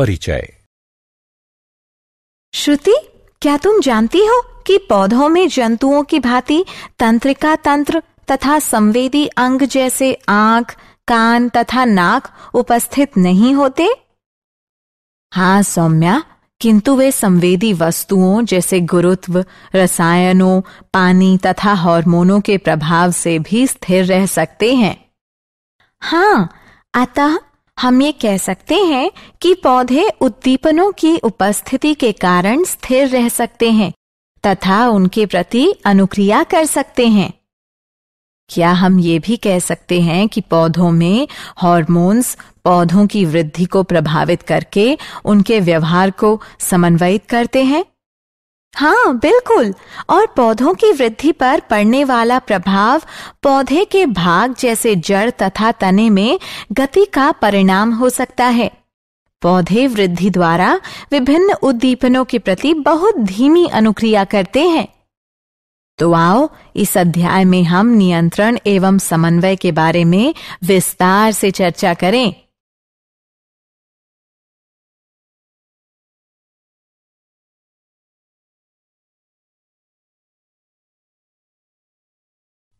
परिचय श्रुति क्या तुम जानती हो कि पौधों में जंतुओं की भांति तंत्रिका तंत्र तथा संवेदी अंग जैसे आंख कान तथा नाक उपस्थित नहीं होते हाँ सौम्या किंतु वे संवेदी वस्तुओं जैसे गुरुत्व रसायनों पानी तथा हार्मोनों के प्रभाव से भी स्थिर रह सकते हैं हाँ अतः हम ये कह सकते हैं कि पौधे उद्दीपनों की उपस्थिति के कारण स्थिर रह सकते हैं तथा उनके प्रति अनुक्रिया कर सकते हैं क्या हम ये भी कह सकते हैं कि पौधों में हॉर्मोन्स पौधों की वृद्धि को प्रभावित करके उनके व्यवहार को समन्वयित करते हैं हाँ बिल्कुल और पौधों की वृद्धि पर पड़ने वाला प्रभाव पौधे के भाग जैसे जड़ तथा तने में गति का परिणाम हो सकता है पौधे वृद्धि द्वारा विभिन्न उद्दीपनों के प्रति बहुत धीमी अनुक्रिया करते हैं तो आओ इस अध्याय में हम नियंत्रण एवं समन्वय के बारे में विस्तार से चर्चा करें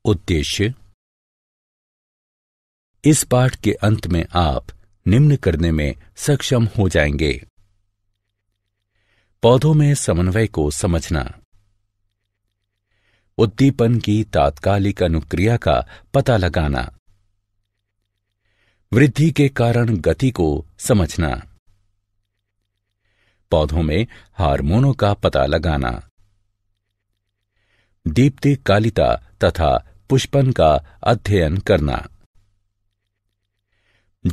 उद्देश्य इस पाठ के अंत में आप निम्न करने में सक्षम हो जाएंगे पौधों में समन्वय को समझना उद्दीपन की तात्कालिक अनुक्रिया का पता लगाना वृद्धि के कारण गति को समझना पौधों में हार्मोनों का पता लगाना दीप्ति कालिता तथा पुष्पन का अध्ययन करना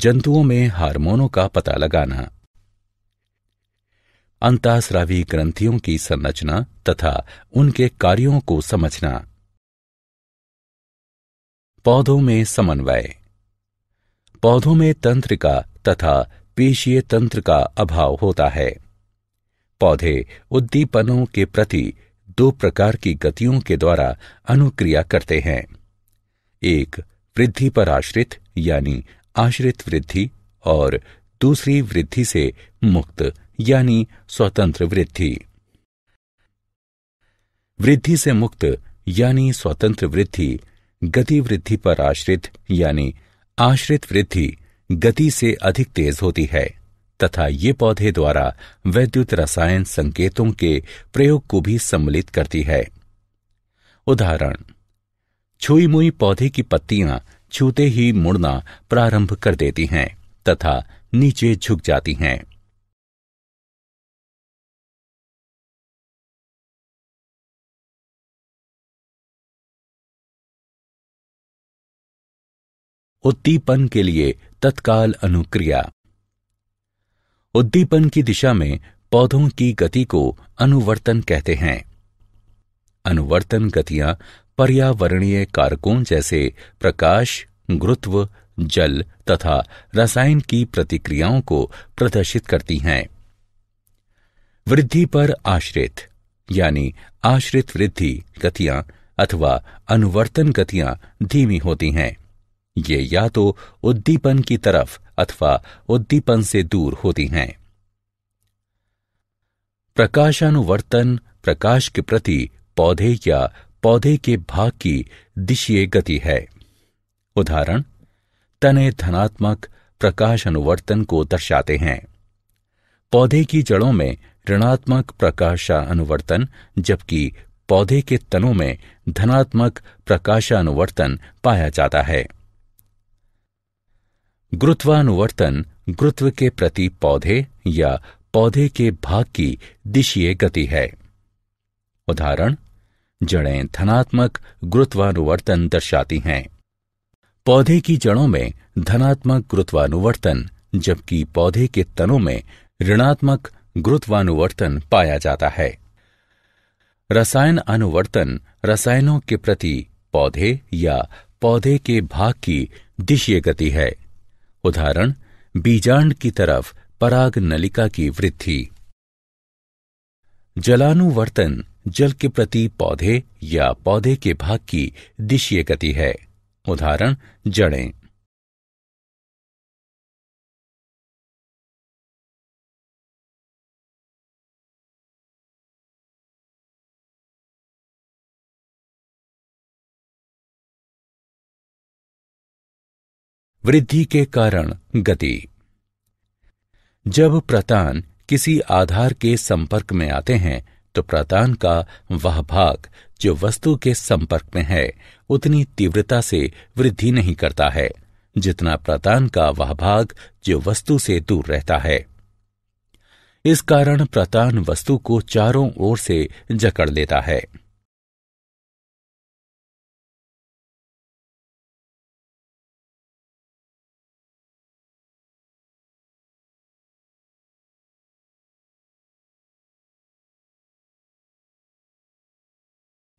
जंतुओं में हार्मोनों का पता लगाना अंतास्रावी ग्रंथियों की संरचना तथा उनके कार्यों को समझना पौधों में समन्वय पौधों में तंत्र का तथा पेशीय तंत्र का अभाव होता है पौधे उद्दीपनों के प्रति दो प्रकार की गतियों के द्वारा अनुक्रिया करते हैं एक वृद्धि पर आश्रित यानी आश्रित वृद्धि और दूसरी वृद्धि से मुक्त यानी स्वतंत्र वृद्धि वृद्धि से मुक्त यानी स्वतंत्र वृद्धि गति वृद्धि पर आश्रित यानी आश्रित वृद्धि गति से अधिक तेज होती है तथा ये पौधे द्वारा वैद्युत रसायन संकेतों के प्रयोग को भी सम्मिलित करती है उदाहरण छुई मुई पौधे की पत्तियां छूते ही मुड़ना प्रारंभ कर देती हैं तथा नीचे झुक जाती हैं उत्तीपन के लिए तत्काल अनुक्रिया उद्दीपन की दिशा में पौधों की गति को अनुवर्तन कहते हैं अनुवर्तन गतियां पर्यावरणीय कारकों जैसे प्रकाश गुरुत्व जल तथा रसायन की प्रतिक्रियाओं को प्रदर्शित करती हैं वृद्धि पर आश्रित यानी आश्रित वृद्धि गतियां अथवा अनुवर्तन गतियां धीमी होती हैं ये या तो उद्दीपन की तरफ अथवा उद्दीपन से दूर होती हैं प्रकाशानुवर्तन प्रकाश के प्रति पौधे या पौधे के भाग की दिशीय गति है उदाहरण तने धनात्मक प्रकाश अनुवर्तन को दर्शाते हैं पौधे की जड़ों में ऋणात्मक प्रकाशानुवर्तन जबकि पौधे के तनों में धनात्मक प्रकाशानुवर्तन पाया जाता है गुरुत्वानुवर्तन गुरुत्व के प्रति पौधे या पौधे के भाग की दिशीय गति है उदाहरण जड़ें धनात्मक गुरुत्वानुवर्तन दर्शाती हैं पौधे की जड़ों में धनात्मक गुरुत्वानुवर्तन जबकि पौधे के तनों में ऋणात्मक गुरुत्वानुवर्तन पाया जाता है रसायन अनुवर्तन रसायनों के प्रति पौधे या पौधे के भाग की दिशीय गति है उदाहरण बीजांड की तरफ पराग नलिका की वृद्धि जलानुवर्तन जल के प्रति पौधे या पौधे के भाग की दिशीय गति है उदाहरण जड़ें वृद्धि के कारण गति जब प्रतान किसी आधार के संपर्क में आते हैं तो प्रतान का वह भाग जो वस्तु के संपर्क में है उतनी तीव्रता से वृद्धि नहीं करता है जितना प्रतान का वह भाग जो वस्तु से दूर रहता है इस कारण प्रतान वस्तु को चारों ओर से जकड़ लेता है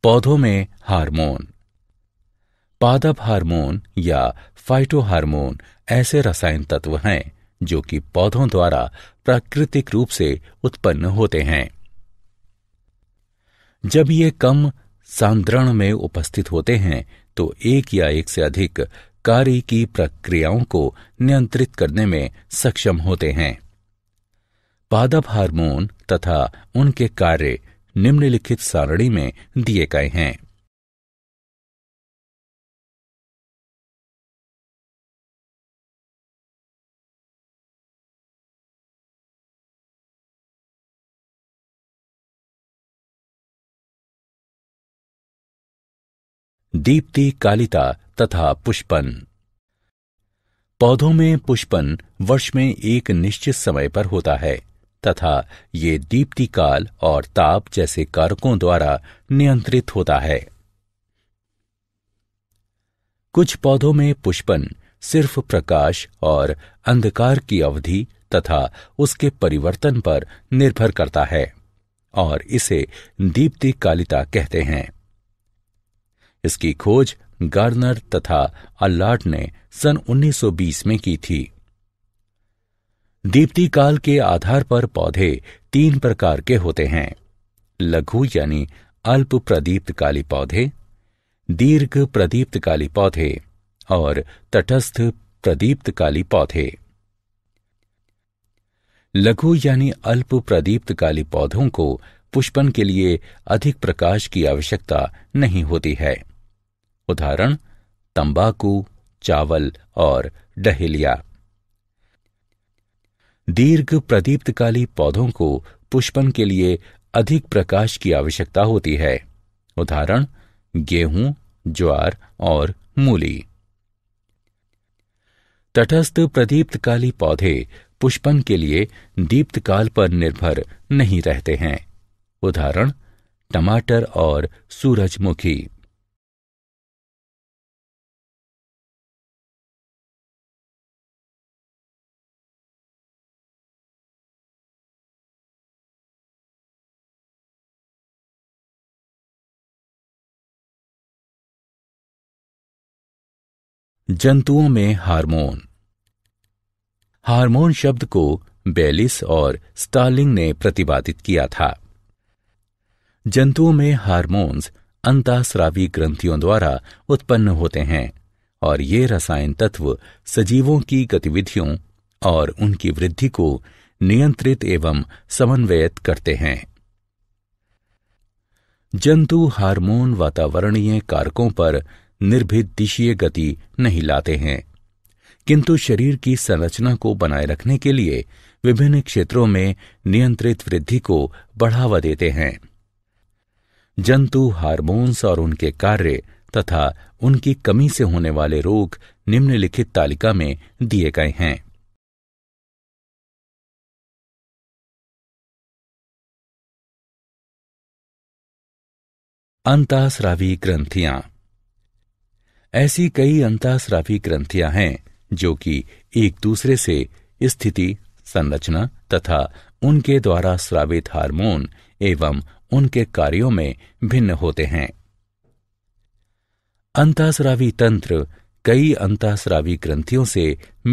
पौधों में हार्मोन पादप हार्मोन या फाइटो हार्मोन ऐसे रसायन तत्व हैं जो कि पौधों द्वारा प्राकृतिक रूप से उत्पन्न होते हैं जब ये कम सांद्रण में उपस्थित होते हैं तो एक या एक से अधिक कार्य की प्रक्रियाओं को नियंत्रित करने में सक्षम होते हैं पादप हार्मोन तथा उनके कार्य निम्नलिखित सारणी में दिए गए हैं दीप्ति कालिता तथा पुष्पन पौधों में पुष्पन वर्ष में एक निश्चित समय पर होता है तथा ये दीप्ति काल और ताप जैसे कारकों द्वारा नियंत्रित होता है कुछ पौधों में पुष्पन सिर्फ प्रकाश और अंधकार की अवधि तथा उसके परिवर्तन पर निर्भर करता है और इसे दीप्ति कालिता कहते हैं इसकी खोज गार्नर तथा अल्लाट ने सन 1920 में की थी दीप्ति काल के आधार पर पौधे तीन प्रकार के होते हैं लघु यानी अल्प प्रदीप्त काली पौधे दीर्घ प्रदीप्त काली पौधे और तटस्थ प्रदीप्त काली पौधे लघु यानी अल्प प्रदीप्त काली पौधों को पुष्पन के लिए अधिक प्रकाश की आवश्यकता नहीं होती है उदाहरण तंबाकू चावल और डहेलिया दीर्घ प्रदीप्तकाली पौधों को पुष्पन के लिए अधिक प्रकाश की आवश्यकता होती है उदाहरण गेहूं ज्वार और मूली तटस्थ प्रदीप्तकाली पौधे पुष्पन के लिए दीप्तकाल पर निर्भर नहीं रहते हैं उदाहरण टमाटर और सूरजमुखी जंतुओं में हार्मोन हार्मोन शब्द को बेलिस और स्टालिंग ने प्रतिपादित किया था जंतुओं में हार्मोन्स अंतास्रावी ग्रंथियों द्वारा उत्पन्न होते हैं और ये रसायन तत्व सजीवों की गतिविधियों और उनकी वृद्धि को नियंत्रित एवं समन्वयित करते हैं जंतु हार्मोन वातावरणीय कारकों पर निर्भित दिशीय गति नहीं लाते हैं किंतु शरीर की संरचना को बनाए रखने के लिए विभिन्न क्षेत्रों में नियंत्रित वृद्धि को बढ़ावा देते हैं जंतु हार्मोन्स और उनके कार्य तथा उनकी कमी से होने वाले रोग निम्नलिखित तालिका में दिए गए हैं अंतास्रावी ग्रंथियां ऐसी कई अंताश्रावी ग्रंथियां हैं जो कि एक दूसरे से स्थिति संरचना तथा उनके द्वारा स्रावित हार्मोन एवं उनके कार्यों में भिन्न होते हैं अंताश्रावी तंत्र कई अंताश्रावी ग्रंथियों से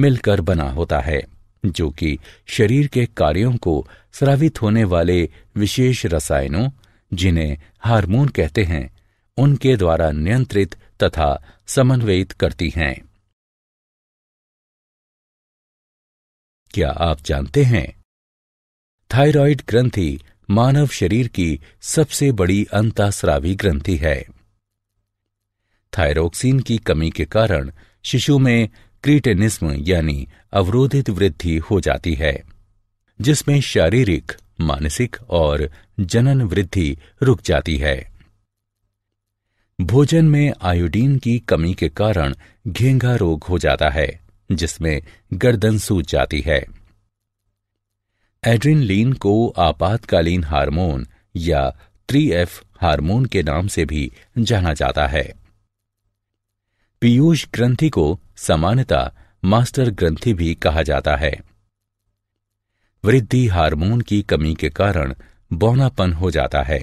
मिलकर बना होता है जो कि शरीर के कार्यों को स्रावित होने वाले विशेष रसायनों जिन्हें हार्मोन कहते हैं उनके द्वारा नियंत्रित तथा समन्वयित करती हैं क्या आप जानते हैं थायराइड ग्रंथि मानव शरीर की सबसे बड़ी अंतास्रावी ग्रंथि है थायरोक्सिन की कमी के कारण शिशु में क्रीटेनिज्म यानी अवरोधित वृद्धि हो जाती है जिसमें शारीरिक मानसिक और जनन वृद्धि रुक जाती है भोजन में आयोडीन की कमी के कारण घेंघा रोग हो जाता है जिसमें गर्दन सूज जाती है एड्रिनलिन को आपातकालीन हार्मोन या थ्री एफ हार्मोन के नाम से भी जाना जाता है पीयूष ग्रंथि को सामान्यता मास्टर ग्रंथि भी कहा जाता है वृद्धि हार्मोन की कमी के कारण बौनापन हो जाता है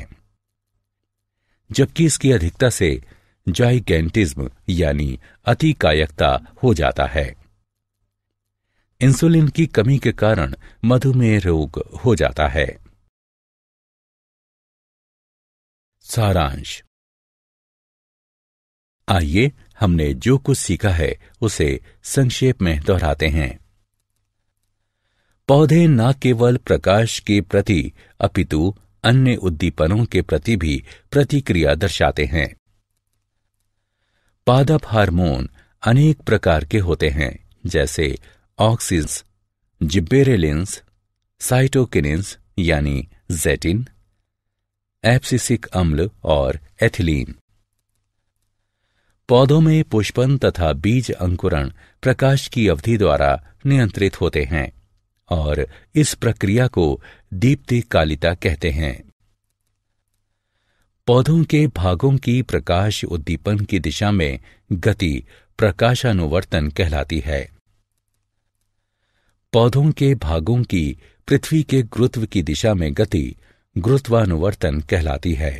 जबकि इसकी अधिकता से जाइगेंटिज्म यानी अतिकायकता हो जाता है इंसुलिन की कमी के कारण मधुमेह रोग हो जाता है सारांश आइए हमने जो कुछ सीखा है उसे संक्षेप में दोहराते हैं पौधे न केवल प्रकाश के प्रति अपितु अन्य उद्दीपनों के प्रति भी प्रतिक्रिया दर्शाते हैं पादप हार्मोन अनेक प्रकार के होते हैं जैसे ऑक्सिस जिब्बेरेलिन्स साइटोकिनिन्स यानी जेटिन एप्सिसिक अम्ल और एथिलीन पौधों में पुष्पन तथा बीज अंकुरण प्रकाश की अवधि द्वारा नियंत्रित होते हैं और इस प्रक्रिया को दीप्ति कालिता कहते हैं पौधों के भागों की प्रकाश उद्दीपन की दिशा में गति प्रकाशानुवर्तन कहलाती है पौधों के भागों की पृथ्वी के गुरुत्व की दिशा में गति गुरुत्वानुवर्तन कहलाती है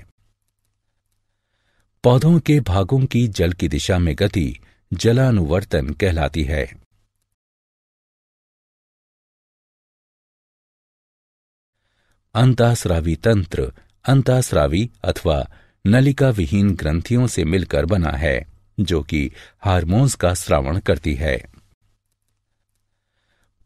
पौधों के भागों की जल की दिशा में गति जलानुवर्तन कहलाती है अंतास्रावी तंत्र अंतास्रावी अथवा नलिका विहीन ग्रंथियों से मिलकर बना है जो कि हार्मोन्स का श्रावण करती है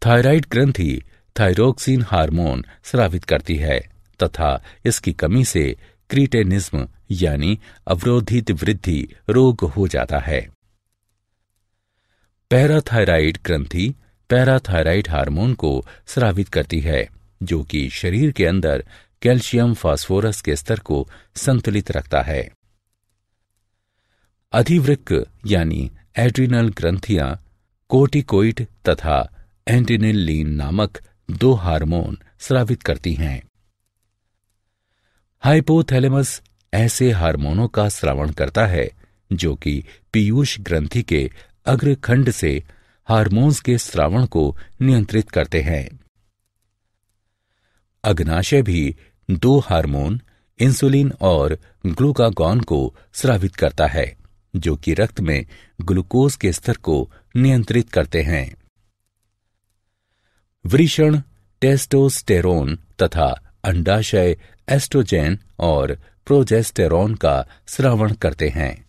थायराइड ग्रंथि थायरोक्सिन हार्मोन स्रावित करती है तथा इसकी कमी से क्रीटेनिज्म यानी अवरोधित वृद्धि रोग हो जाता है पैराथायराइड ग्रंथि पैराथायराइड हार्मोन को स्रावित करती है जो कि शरीर के अंदर कैल्शियम फास्फोरस के स्तर को संतुलित रखता है अधिवृक्क यानी एड्रिनल ग्रंथियां कोटिकोइट तथा एंटिनिलीन नामक दो हार्मोन स्रावित करती हैं हाइपोथैलेमस ऐसे हार्मोनों का श्रावण करता है जो कि पीयूष ग्रंथि के अग्रखंड से हार्मोन्स के श्रावण को नियंत्रित करते हैं अग्नाशय भी दो हार्मोन इंसुलिन और ग्लूकागॉन को स्रावित करता है जो कि रक्त में ग्लूकोज के स्तर को नियंत्रित करते हैं वृषण टेस्टोस्टेरोन तथा अंडाशय एस्ट्रोजेन और प्रोजेस्टेरोन का श्रवण करते हैं